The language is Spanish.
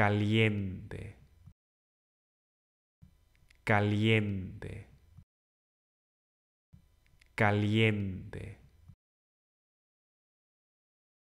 caliente, caliente, caliente.